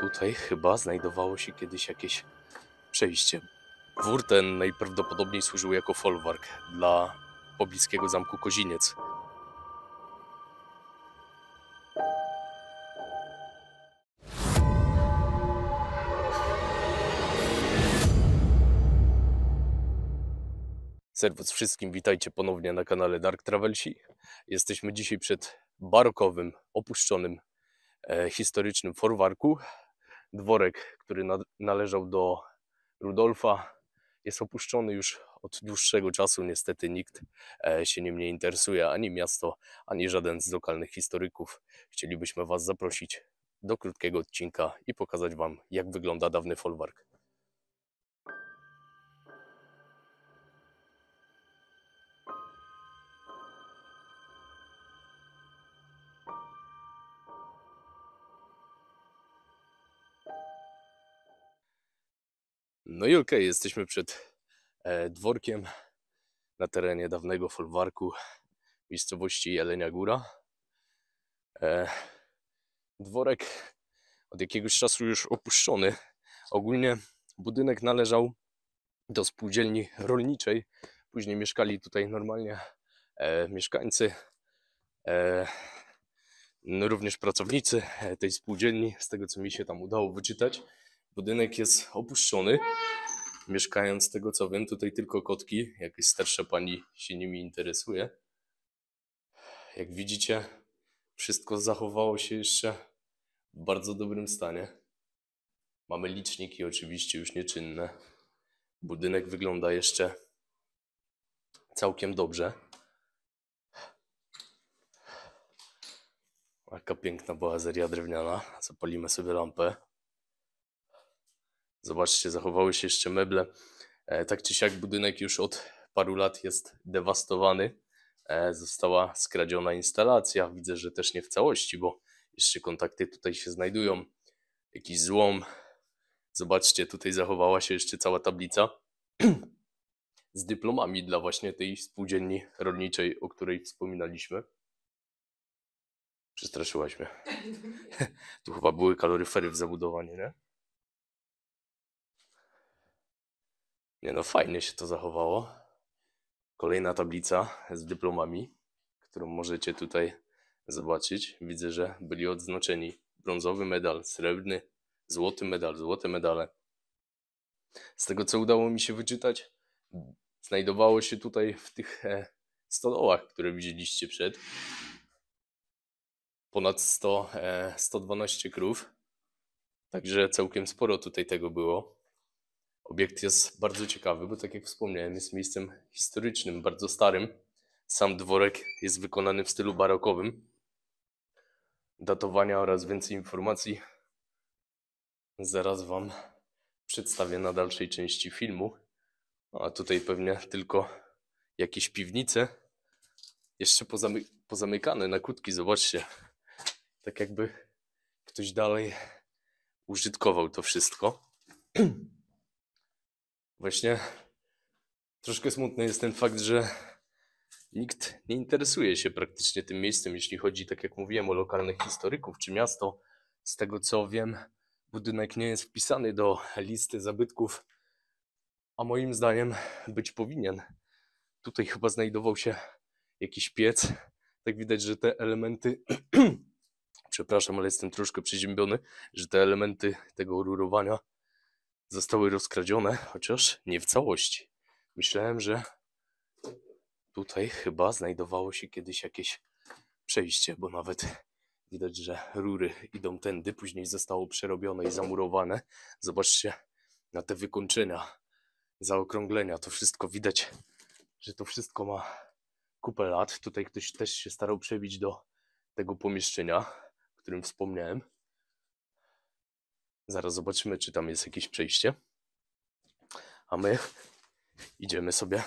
Tutaj chyba znajdowało się kiedyś jakieś przejście. Wór ten najprawdopodobniej służył jako folwark dla pobliskiego zamku Koziniec. Serwus wszystkim, witajcie ponownie na kanale Dark Travelsi. Jesteśmy dzisiaj przed barokowym, opuszczonym, e, historycznym folwarku Dworek, który należał do Rudolfa, jest opuszczony już od dłuższego czasu. Niestety nikt e, się nim nie interesuje, ani miasto, ani żaden z lokalnych historyków. Chcielibyśmy Was zaprosić do krótkiego odcinka i pokazać Wam, jak wygląda dawny folwark. No i okej, okay, jesteśmy przed e, dworkiem na terenie dawnego folwarku miejscowości Jelenia Góra. E, dworek od jakiegoś czasu już opuszczony. Ogólnie budynek należał do spółdzielni rolniczej. Później mieszkali tutaj normalnie e, mieszkańcy, no również pracownicy tej spółdzielni, z tego co mi się tam udało wyczytać. Budynek jest opuszczony. Mieszkają z tego co wiem, tutaj tylko kotki. Jakieś starsza pani się nimi interesuje. Jak widzicie, wszystko zachowało się jeszcze w bardzo dobrym stanie. Mamy liczniki oczywiście już nieczynne. Budynek wygląda jeszcze całkiem dobrze. Jaka piękna boazeria drewniana. Zapalimy sobie lampę. Zobaczcie, zachowały się jeszcze meble. E, tak czy siak budynek już od paru lat jest dewastowany. E, została skradziona instalacja. Widzę, że też nie w całości, bo jeszcze kontakty tutaj się znajdują. Jakiś złom. Zobaczcie, tutaj zachowała się jeszcze cała tablica z dyplomami dla właśnie tej spółdzielni rolniczej, o której wspominaliśmy. Przestraszyłaś mnie. tu chyba były kaloryfery w zabudowaniu, nie? Nie no, fajnie się to zachowało. Kolejna tablica z dyplomami, którą możecie tutaj zobaczyć. Widzę, że byli odznaczeni brązowy medal, srebrny, złoty medal, złote medale. Z tego, co udało mi się wyczytać, znajdowało się tutaj w tych e, stodołach, które widzieliście przed. Ponad 100, 112 e, krów, także całkiem sporo tutaj tego było. Obiekt jest bardzo ciekawy, bo tak jak wspomniałem, jest miejscem historycznym, bardzo starym. Sam dworek jest wykonany w stylu barokowym. Datowania oraz więcej informacji zaraz Wam przedstawię na dalszej części filmu. A tutaj pewnie tylko jakieś piwnice. Jeszcze pozamy pozamykane na kutki, zobaczcie. Tak jakby ktoś dalej użytkował to wszystko. Właśnie troszkę smutny jest ten fakt, że nikt nie interesuje się praktycznie tym miejscem, jeśli chodzi, tak jak mówiłem, o lokalnych historyków czy miasto. Z tego co wiem, budynek nie jest wpisany do listy zabytków, a moim zdaniem być powinien. Tutaj chyba znajdował się jakiś piec. Tak widać, że te elementy, przepraszam, ale jestem troszkę przeziębiony, że te elementy tego rurowania zostały rozkradzione, chociaż nie w całości. Myślałem, że tutaj chyba znajdowało się kiedyś jakieś przejście, bo nawet widać, że rury idą tędy, później zostało przerobione i zamurowane. Zobaczcie na te wykończenia, zaokrąglenia, to wszystko widać, że to wszystko ma kupę lat. Tutaj ktoś też się starał przebić do tego pomieszczenia, o którym wspomniałem. Zaraz zobaczymy, czy tam jest jakieś przejście. A my idziemy sobie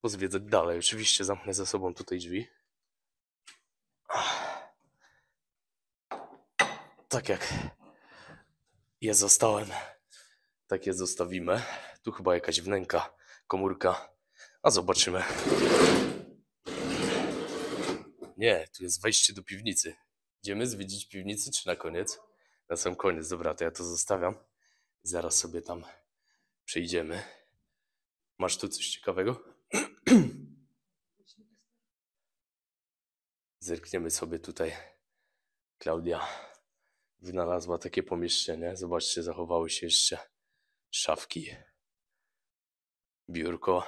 pozwiedzać dalej. Oczywiście zamknę za sobą tutaj drzwi. Tak jak je zostałem, tak je zostawimy. Tu chyba jakaś wnęka, komórka. A zobaczymy. Nie, tu jest wejście do piwnicy. Idziemy zwiedzić piwnicy, czy na koniec? na sam koniec. Dobra, to ja to zostawiam. Zaraz sobie tam przejdziemy. Masz tu coś ciekawego? Zerkniemy sobie tutaj. Klaudia wynalazła takie pomieszczenie. Zobaczcie, zachowały się jeszcze szafki, biurko.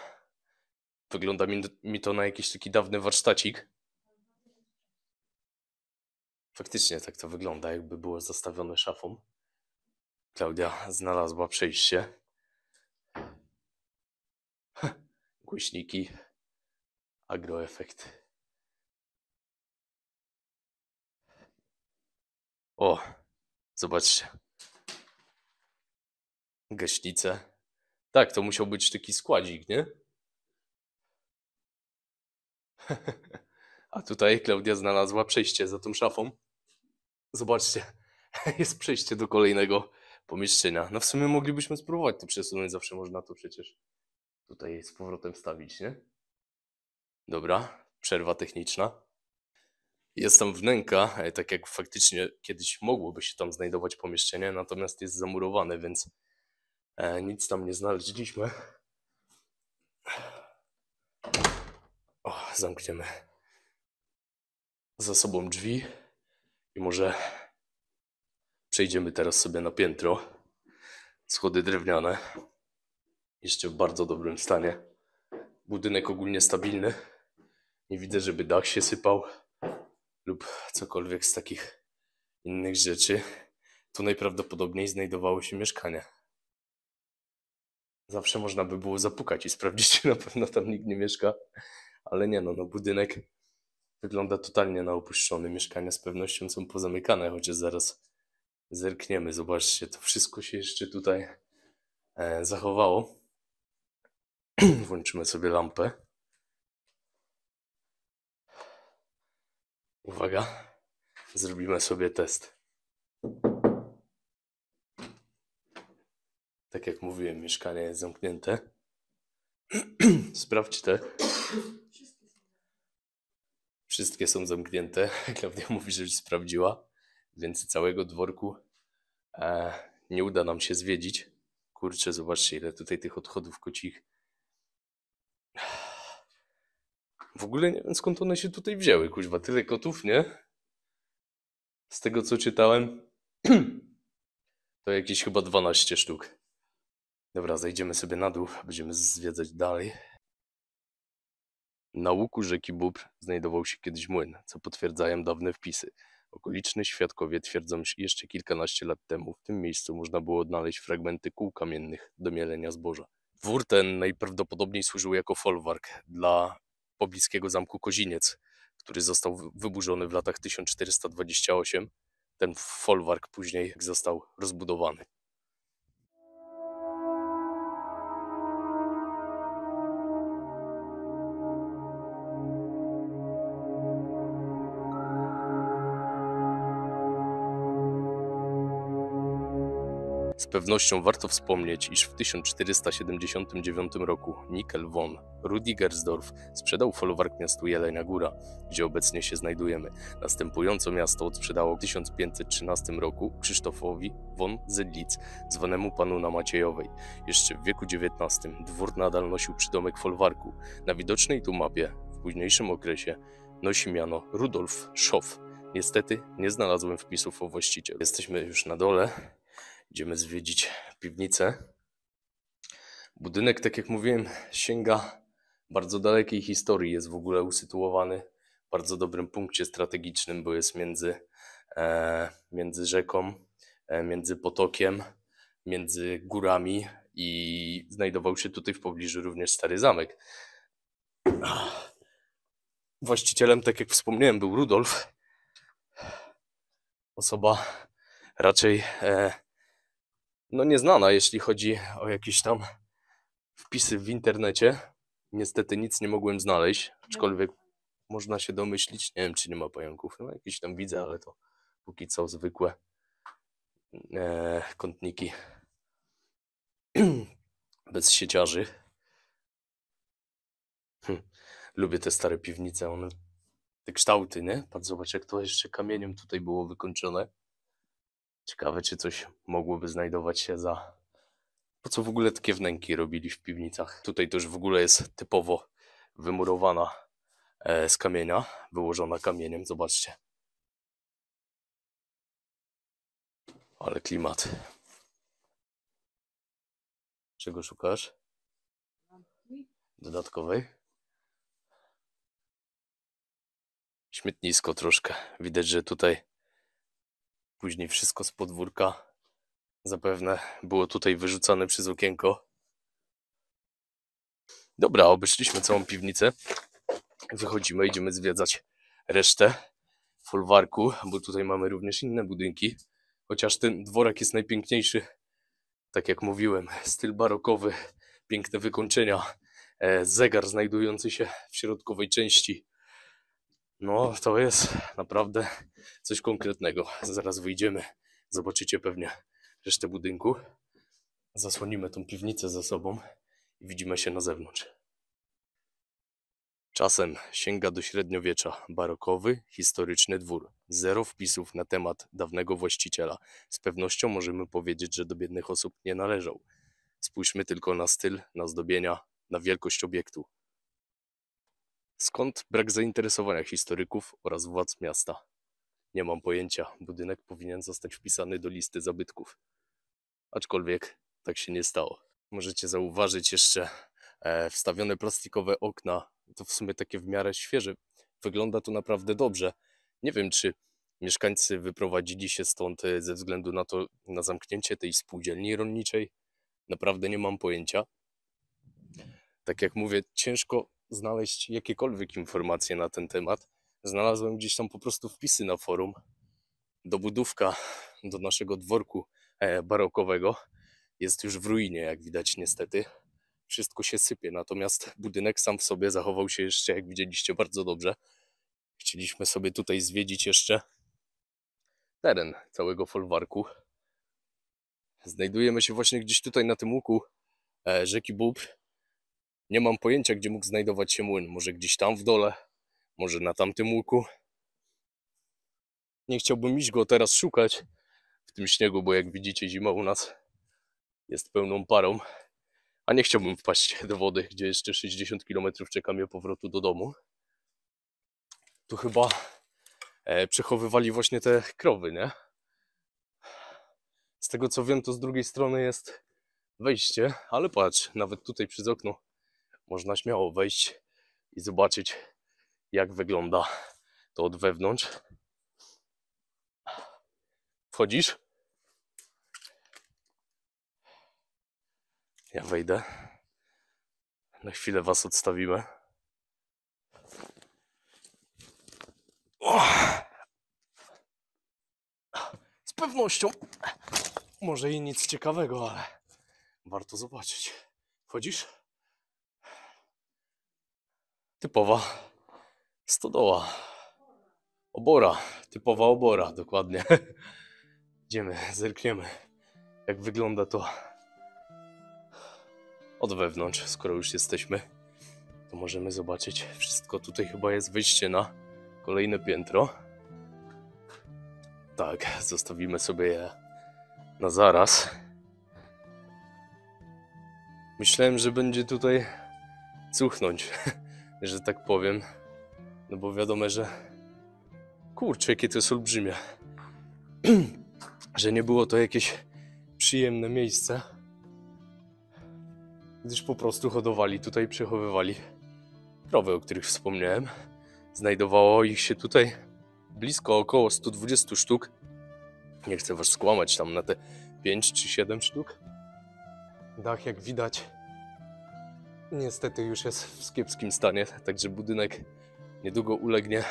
Wygląda mi, mi to na jakiś taki dawny warsztacik. Faktycznie tak to wygląda, jakby było zastawione szafą. Klaudia znalazła przejście. Głośniki, agroefekt. O, zobaczcie. Gaśnice. Tak, to musiał być taki składzik, nie? A tutaj Klaudia znalazła przejście za tą szafą. Zobaczcie, jest przejście do kolejnego pomieszczenia. No w sumie moglibyśmy spróbować to przesunąć, zawsze można to przecież tutaj z powrotem wstawić, nie? Dobra, przerwa techniczna. Jest tam wnęka, e, tak jak faktycznie kiedyś mogłoby się tam znajdować pomieszczenie, natomiast jest zamurowane, więc e, nic tam nie znaleźliśmy. O, zamkniemy za sobą drzwi może przejdziemy teraz sobie na piętro. Schody drewniane. Jeszcze w bardzo dobrym stanie. Budynek ogólnie stabilny. Nie widzę, żeby dach się sypał lub cokolwiek z takich innych rzeczy. Tu najprawdopodobniej znajdowały się mieszkania. Zawsze można by było zapukać i sprawdzić, czy na pewno tam nikt nie mieszka. Ale nie no, no budynek wygląda totalnie na opuszczone. Mieszkania z pewnością są pozamykane, chociaż zaraz zerkniemy. Zobaczcie, to wszystko się jeszcze tutaj e, zachowało. Włączymy sobie lampę. Uwaga, zrobimy sobie test. Tak jak mówiłem, mieszkanie jest zamknięte. Sprawdźcie Wszystkie są zamknięte. Klaudia mówi, że już sprawdziła, więc całego dworku e, nie uda nam się zwiedzić. Kurczę, zobaczcie, ile tutaj tych odchodów kocich. W ogóle nie wiem, skąd one się tutaj wzięły, kuźwa. Tyle kotów, nie? Z tego, co czytałem, to jakieś chyba 12 sztuk. Dobra, zejdziemy sobie na dół, będziemy zwiedzać dalej. Na łuku rzeki Bóbr znajdował się kiedyś młyn, co potwierdzają dawne wpisy. Okoliczni świadkowie twierdzą, że jeszcze kilkanaście lat temu w tym miejscu można było odnaleźć fragmenty kół kamiennych do mielenia zboża. Wór ten najprawdopodobniej służył jako folwark dla pobliskiego zamku Koziniec, który został wyburzony w latach 1428. Ten folwark później został rozbudowany. pewnością warto wspomnieć, iż w 1479 roku Nikel von Rudigersdorf sprzedał folwark miastu Jelenia Góra, gdzie obecnie się znajdujemy. Następująco miasto odsprzedało w 1513 roku Krzysztofowi von Zedlitz, zwanemu panu na Maciejowej. Jeszcze w wieku XIX dwór nadal nosił przydomek folwarku. Na widocznej tu mapie w późniejszym okresie nosi miano Rudolf Schoff. Niestety nie znalazłem wpisów o właścicielu. Jesteśmy już na dole. Idziemy zwiedzić piwnicę. Budynek, tak jak mówiłem, sięga bardzo dalekiej historii. Jest w ogóle usytuowany w bardzo dobrym punkcie strategicznym, bo jest między, e, między rzeką, e, między potokiem, między górami i znajdował się tutaj w pobliżu również stary zamek. Właścicielem, tak jak wspomniałem, był Rudolf. Osoba raczej e, no nieznana, jeśli chodzi o jakieś tam wpisy w internecie. Niestety nic nie mogłem znaleźć, no. aczkolwiek można się domyślić, nie wiem czy nie ma pająków, no jakieś tam widzę, ale to póki co zwykłe e, kątniki bez sieciarzy. Hm. Lubię te stare piwnice, one te kształty, nie? Patrz, zobacz jak to jeszcze kamieniem tutaj było wykończone. Ciekawe, czy coś mogłoby znajdować się za... Po co w ogóle takie wnęki robili w piwnicach? Tutaj też w ogóle jest typowo wymurowana e, z kamienia, wyłożona kamieniem, zobaczcie. Ale klimat. Czego szukasz? Dodatkowej? Śmietnisko troszkę. Widać, że tutaj Później wszystko z podwórka zapewne było tutaj wyrzucane przez okienko. Dobra, obeszliśmy całą piwnicę. Wychodzimy, idziemy zwiedzać resztę folwarku, bo tutaj mamy również inne budynki. Chociaż ten dworek jest najpiękniejszy, tak jak mówiłem, styl barokowy, piękne wykończenia, e, zegar znajdujący się w środkowej części no, to jest naprawdę coś konkretnego. Zaraz wyjdziemy, zobaczycie pewnie resztę budynku. Zasłonimy tą piwnicę za sobą i widzimy się na zewnątrz. Czasem sięga do średniowiecza barokowy, historyczny dwór. Zero wpisów na temat dawnego właściciela. Z pewnością możemy powiedzieć, że do biednych osób nie należał. Spójrzmy tylko na styl, na zdobienia, na wielkość obiektu. Skąd brak zainteresowania historyków oraz władz miasta? Nie mam pojęcia, budynek powinien zostać wpisany do listy zabytków. Aczkolwiek tak się nie stało. Możecie zauważyć jeszcze e, wstawione plastikowe okna. To w sumie takie w miarę świeże. Wygląda to naprawdę dobrze. Nie wiem, czy mieszkańcy wyprowadzili się stąd e, ze względu na to, na zamknięcie tej spółdzielni rolniczej. Naprawdę nie mam pojęcia. Tak jak mówię, ciężko znaleźć jakiekolwiek informacje na ten temat. Znalazłem gdzieś tam po prostu wpisy na forum do budówka, do naszego dworku e, barokowego. Jest już w ruinie, jak widać, niestety. Wszystko się sypie, natomiast budynek sam w sobie zachował się jeszcze, jak widzieliście, bardzo dobrze. Chcieliśmy sobie tutaj zwiedzić jeszcze teren całego folwarku. Znajdujemy się właśnie gdzieś tutaj na tym łuku e, rzeki Bób, nie mam pojęcia, gdzie mógł znajdować się młyn. Może gdzieś tam w dole, może na tamtym łuku. Nie chciałbym iść go teraz szukać w tym śniegu, bo jak widzicie zima u nas jest pełną parą. A nie chciałbym wpaść do wody, gdzie jeszcze 60 km czeka mnie powrotu do domu. Tu chyba e, przechowywali właśnie te krowy, nie? Z tego co wiem, to z drugiej strony jest wejście, ale patrz, nawet tutaj przez okno można śmiało wejść i zobaczyć, jak wygląda to od wewnątrz. Wchodzisz? Ja wejdę. Na chwilę Was odstawimy. Z pewnością może i nic ciekawego, ale warto zobaczyć. Wchodzisz? typowa stodoła. Obora, typowa obora, dokładnie. Idziemy, zerkniemy, jak wygląda to od wewnątrz, skoro już jesteśmy. To możemy zobaczyć wszystko. Tutaj chyba jest wyjście na kolejne piętro. Tak, zostawimy sobie je na zaraz. Myślałem, że będzie tutaj cuchnąć. że tak powiem. No bo wiadomo, że kurczę, jakie to jest olbrzymie. że nie było to jakieś przyjemne miejsce, gdyż po prostu hodowali tutaj, przechowywali krowy, o których wspomniałem. Znajdowało ich się tutaj blisko około 120 sztuk. Nie chcę was skłamać tam na te 5 czy 7 sztuk. Dach jak widać niestety już jest w kiepskim stanie, także budynek niedługo ulegnie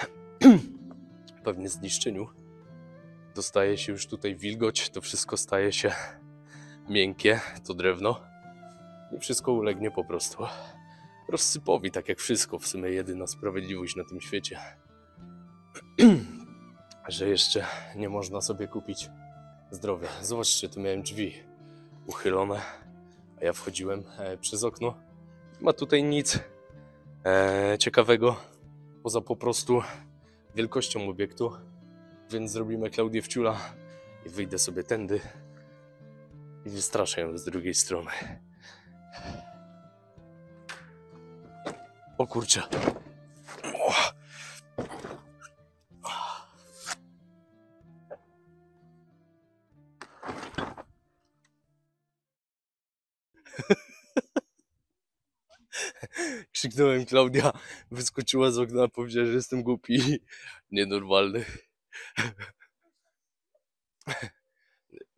pewnie zniszczeniu. Dostaje się już tutaj wilgoć, to wszystko staje się miękkie, to drewno. I wszystko ulegnie po prostu rozsypowi, tak jak wszystko, w sumie jedyna sprawiedliwość na tym świecie. że jeszcze nie można sobie kupić zdrowia. Zobaczcie, tu miałem drzwi uchylone, a ja wchodziłem e, przez okno ma tutaj nic e, ciekawego poza po prostu wielkością obiektu. Więc zrobimy Klaudię Wciula i wyjdę sobie tędy i wystraszę ją z drugiej strony. O kurczę. Krzyknąłem Klaudia, wyskoczyła z okna, powiedziała, że jestem głupi nienormalny.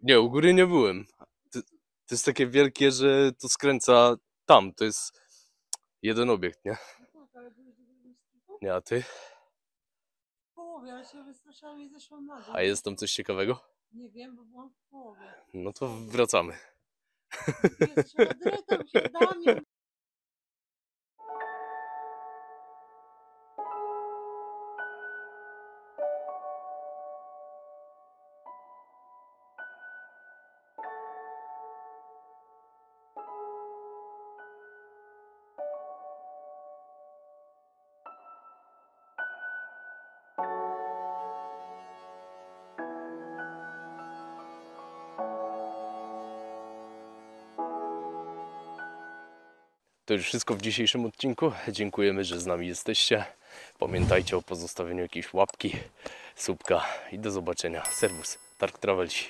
Nie, u góry nie byłem. To, to jest takie wielkie, że to skręca tam, to jest jeden obiekt, nie? Nie, a ty? połowie, ale się wystraszyłam i zeszłam na dół. A jest tam coś ciekawego? Nie wiem, bo byłam w połowie. No to wracamy. Jest, się, się To już wszystko w dzisiejszym odcinku. Dziękujemy, że z nami jesteście. Pamiętajcie o pozostawieniu jakiejś łapki, słupka i do zobaczenia. Servus, Tark Travelsi.